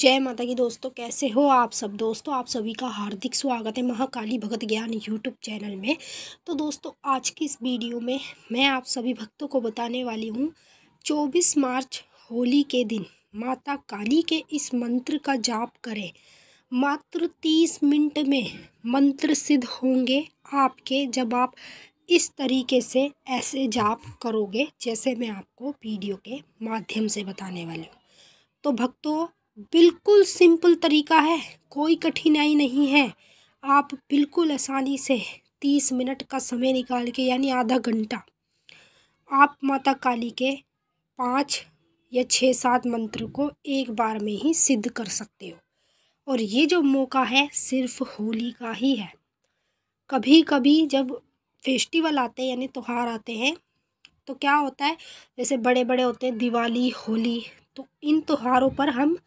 जय माता की दोस्तों कैसे हो आप सब दोस्तों आप सभी का हार्दिक स्वागत है महाकाली भगत ज्ञान यूट्यूब चैनल में तो दोस्तों आज की इस वीडियो में मैं आप सभी भक्तों को बताने वाली हूँ 24 मार्च होली के दिन माता काली के इस मंत्र का जाप करें मात्र 30 मिनट में मंत्र सिद्ध होंगे आपके जब आप इस तरीके से ऐसे जाप करोगे जैसे मैं आपको वीडियो के माध्यम से बताने वाली हूँ तो भक्तों बिल्कुल सिंपल तरीका है कोई कठिनाई नहीं है आप बिल्कुल आसानी से तीस मिनट का समय निकाल के यानी आधा घंटा आप माता काली के पाँच या छः सात मंत्र को एक बार में ही सिद्ध कर सकते हो और ये जो मौका है सिर्फ होली का ही है कभी कभी जब फेस्टिवल आते हैं यानी त्यौहार आते हैं तो क्या होता है जैसे बड़े बड़े होते हैं दिवाली होली तो इन त्योहारों पर हम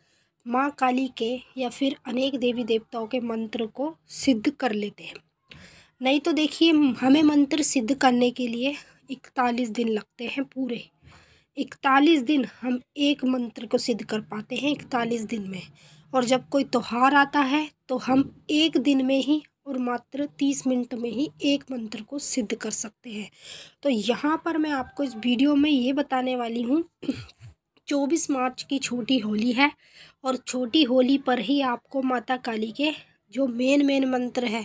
माँ काली के या फिर अनेक देवी देवताओं के मंत्र को सिद्ध कर लेते हैं नहीं तो देखिए हमें मंत्र सिद्ध करने के लिए इकतालीस दिन लगते हैं पूरे इकतालीस दिन हम एक मंत्र को सिद्ध कर पाते हैं इकतालीस दिन में और जब कोई त्यौहार आता है तो हम एक दिन में ही और मात्र तीस मिनट में ही एक मंत्र को सिद्ध कर सकते हैं तो यहाँ पर मैं आपको इस वीडियो में ये बताने वाली हूँ चौबीस मार्च की छोटी होली है और छोटी होली पर ही आपको माता काली के जो मेन मेन मंत्र है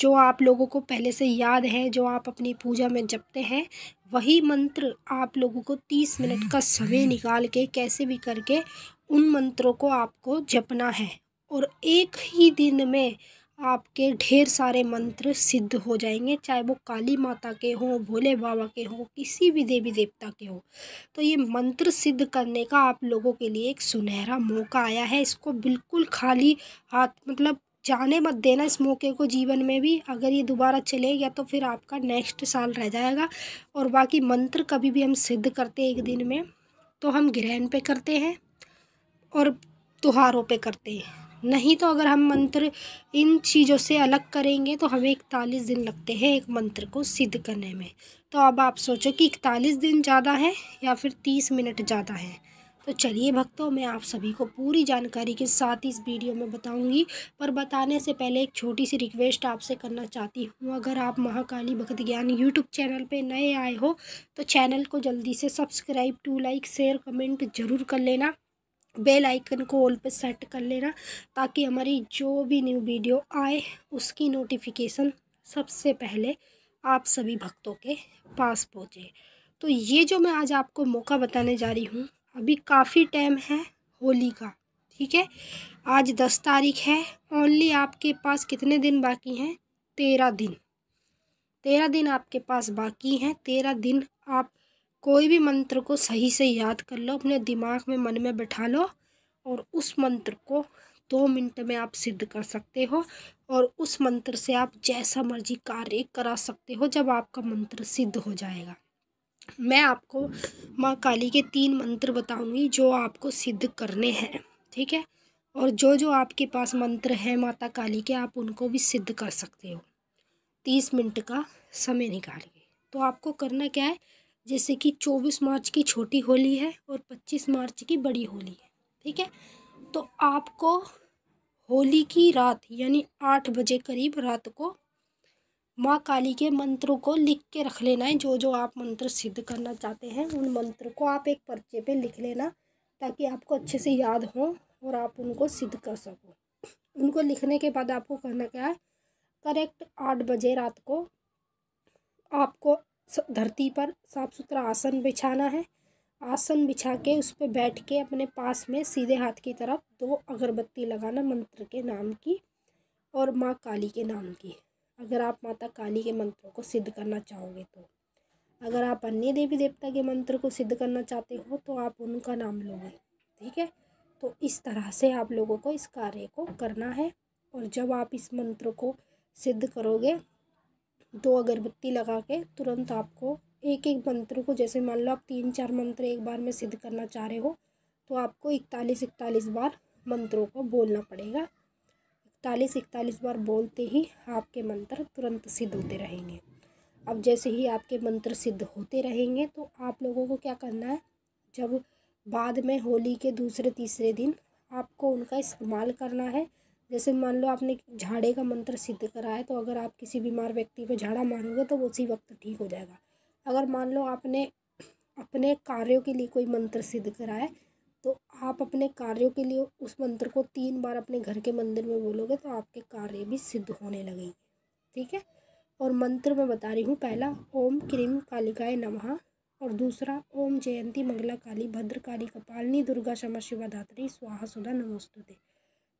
जो आप लोगों को पहले से याद है जो आप अपनी पूजा में जपते हैं वही मंत्र आप लोगों को तीस मिनट का समय निकाल के कैसे भी करके उन मंत्रों को आपको जपना है और एक ही दिन में आपके ढेर सारे मंत्र सिद्ध हो जाएंगे चाहे वो काली माता के हों भोले बाबा के हों किसी भी देवी देवता के हों तो ये मंत्र सिद्ध करने का आप लोगों के लिए एक सुनहरा मौका आया है इसको बिल्कुल खाली हाथ मतलब जाने मत देना इस मौके को जीवन में भी अगर ये दोबारा चले गया तो फिर आपका नेक्स्ट साल रह जाएगा और बाकी मंत्र कभी भी हम सिद्ध करते हैं एक दिन में तो हम ग्रहण पे करते हैं और त्योहारों पे करते हैं नहीं तो अगर हम मंत्र इन चीज़ों से अलग करेंगे तो हमें इकतालीस दिन लगते हैं एक मंत्र को सिद्ध करने में तो अब आप सोचो कि इकतालीस दिन ज़्यादा है या फिर तीस मिनट ज़्यादा है तो चलिए भक्तों मैं आप सभी को पूरी जानकारी के साथ इस वीडियो में बताऊंगी पर बताने से पहले एक छोटी सी रिक्वेस्ट आपसे करना चाहती हूँ अगर आप महाकाली भक्त ज्ञान यूट्यूब चैनल पे नए आए हो तो चैनल को जल्दी से subscribe to like share comment ज़रूर कर लेना बेल आइकन को ऑल पे सेट कर लेना ताकि हमारी जो भी न्यू वीडियो आए उसकी नोटिफिकेशन सबसे पहले आप सभी भक्तों के पास पहुँचे तो ये जो मैं आज आपको मौका बताने जा रही हूँ अभी काफ़ी टाइम है होली का ठीक है आज दस तारीख है ओनली आपके पास कितने दिन बाकी हैं तेरह दिन तेरह दिन आपके पास बाकी हैं तेरह दिन आप कोई भी मंत्र को सही से याद कर लो अपने दिमाग में मन में बैठा लो और उस मंत्र को दो मिनट में आप सिद्ध कर सकते हो और उस मंत्र से आप जैसा मर्जी कार्य करा सकते हो जब आपका मंत्र सिद्ध हो जाएगा मैं आपको माँ काली के तीन मंत्र बताऊंगी जो आपको सिद्ध करने हैं ठीक है और जो जो आपके पास मंत्र हैं माता काली के आप उनको भी सिद्ध कर सकते हो तीस मिनट का समय निकालिए तो आपको करना क्या है जैसे कि चौबीस मार्च की छोटी होली है और पच्चीस मार्च की बड़ी होली है ठीक है तो आपको होली की रात यानी आठ बजे करीब रात को माँ काली के मंत्रों को लिख के रख लेना है जो जो आप मंत्र सिद्ध करना चाहते हैं उन मंत्र को आप एक पर्चे पे लिख लेना ताकि आपको अच्छे से याद हो और आप उनको सिद्ध कर सको उनको लिखने के बाद आपको करना क्या है करेक्ट आठ बजे रात को आपको धरती पर साफ सुथरा आसन बिछाना है आसन बिछा के उस पर बैठ के अपने पास में सीधे हाथ की तरफ दो अगरबत्ती लगाना मंत्र के नाम की और माँ काली के नाम की अगर आप माता काली के मंत्रों को सिद्ध करना चाहोगे तो अगर आप अन्य देवी देवता के मंत्र को सिद्ध करना चाहते हो तो आप उनका नाम लोगे ठीक है तो इस तरह से आप लोगों को इस कार्य को करना है और जब आप इस मंत्र को सिद्ध करोगे दो अगरबत्ती लगा के तुरंत आपको एक एक मंत्र को जैसे मान लो आप तीन चार मंत्र एक बार में सिद्ध करना चाह रहे हो तो आपको इकतालीस इकतालीस बार मंत्रों को बोलना पड़ेगा इकतालीस इकतालीस बार बोलते ही आपके मंत्र तुरंत सिद्ध होते रहेंगे अब जैसे ही आपके मंत्र सिद्ध होते रहेंगे तो आप लोगों को क्या करना है जब बाद में होली के दूसरे तीसरे दिन आपको उनका इस्तेमाल करना है जैसे मान लो आपने झाड़े का मंत्र सिद्ध करा है तो अगर आप किसी बीमार व्यक्ति पर झाड़ा मारोगे तो वो उसी वक्त ठीक हो जाएगा अगर मान लो आपने अपने कार्यों के लिए कोई मंत्र सिद्ध करा है तो आप अपने कार्यों के लिए उस मंत्र को तीन बार अपने घर के मंदिर में बोलोगे तो आपके कार्य भी सिद्ध होने लगेंगे ठीक है और मंत्र मैं बता रही हूँ पहला ओम क्रीम कालिकाए नमः और दूसरा ओम जयंती मंगला काली भद्रकाली कपालिनी दुर्गा क्षमा शिवा धात्री स्वाहा सुधा नमोस्तुते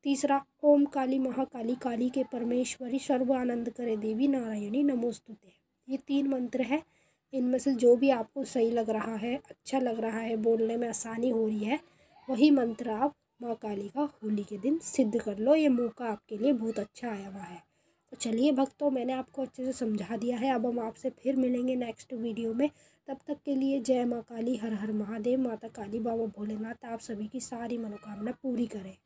तीसरा ओम काली महाकाली काली के परमेश्वरी सर्व आनंद करे देवी नारायणी नमोस्तुते ये तीन मंत्र है इनमें से जो भी आपको सही लग रहा है अच्छा लग रहा है बोलने में आसानी हो रही है वही मंत्र आप माँ काली का होली के दिन सिद्ध कर लो ये मौका आपके लिए बहुत अच्छा आया हुआ है तो चलिए भक्तों मैंने आपको अच्छे से समझा दिया है अब हम आपसे फिर मिलेंगे नेक्स्ट वीडियो में तब तक के लिए जय माँ काली हर हर महादेव माता काली बाबा भोलेनाथ आप सभी की सारी मनोकामना पूरी करें